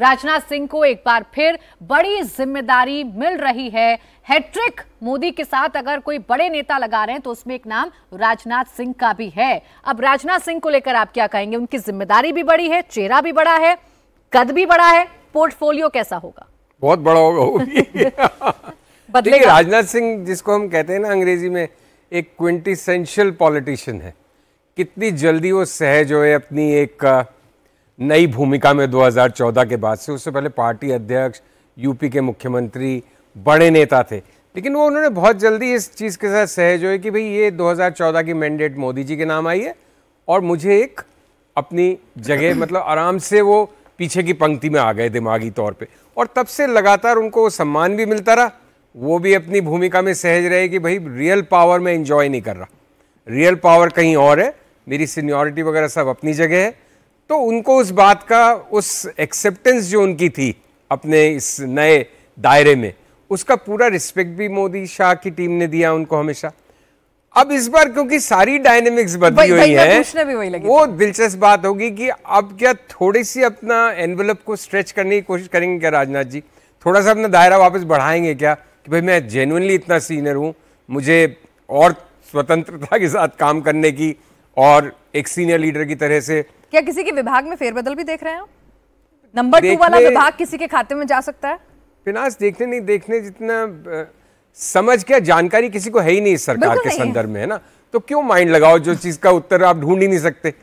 राजनाथ सिंह को एक बार फिर बड़ी जिम्मेदारी मिल रही है हैट्रिक मोदी के साथ अगर कोई बड़े नेता लगा रहे हैं तो उसमें एक नाम राजनाथ सिंह का भी है अब राजनाथ सिंह को लेकर आप क्या कहेंगे उनकी जिम्मेदारी भी बड़ी है चेहरा भी बड़ा है कद भी बड़ा है पोर्टफोलियो कैसा होगा बहुत बड़ा होगा बदले राजनाथ सिंह जिसको हम कहते हैं ना अंग्रेजी में एक क्विंटिसेंशियल पॉलिटिशियन है कितनी जल्दी वो सहज हो अपनी एक नई भूमिका में 2014 के बाद से उससे पहले पार्टी अध्यक्ष यूपी के मुख्यमंत्री बड़े नेता थे लेकिन वो उन्होंने बहुत जल्दी इस चीज़ के साथ सहज हुए कि भाई ये 2014 की मैंडेट मोदी जी के नाम आई है और मुझे एक अपनी जगह मतलब आराम से वो पीछे की पंक्ति में आ गए दिमागी तौर पे और तब से लगातार उनको सम्मान भी मिलता रहा वो भी अपनी भूमिका में सहज रहे कि भाई रियल पावर में इंजॉय नहीं कर रहा रियल पावर कहीं और है मेरी सीनियोरिटी वगैरह सब अपनी जगह है तो उनको उस बात का उस एक्सेप्टेंस जो उनकी थी अपने इस नए दायरे में उसका पूरा रिस्पेक्ट भी मोदी शाह की टीम ने दिया उनको हमेशा अब इस बार क्योंकि सारी डायनेमिक्स बदली हुई है वो दिलचस्प बात होगी कि अब क्या थोड़ी सी अपना एनवलप को स्ट्रेच करने की कोशिश करेंगे क्या राजनाथ जी थोड़ा सा अपना दायरा वापस बढ़ाएंगे क्या कि भाई मैं जेनुअनली इतना सीनियर हूँ मुझे और स्वतंत्रता के साथ काम करने की और एक सीनियर लीडर की तरह से क्या किसी के विभाग में फेरबदल भी देख रहे हैं नंबर टू वाला विभाग किसी के खाते में जा सकता है पिनास देखने नहीं देखने जितना समझ क्या जानकारी किसी को है ही नहीं सरकार के संदर्भ में है ना तो क्यों माइंड लगाओ जो चीज का उत्तर आप ढूंढ ही नहीं सकते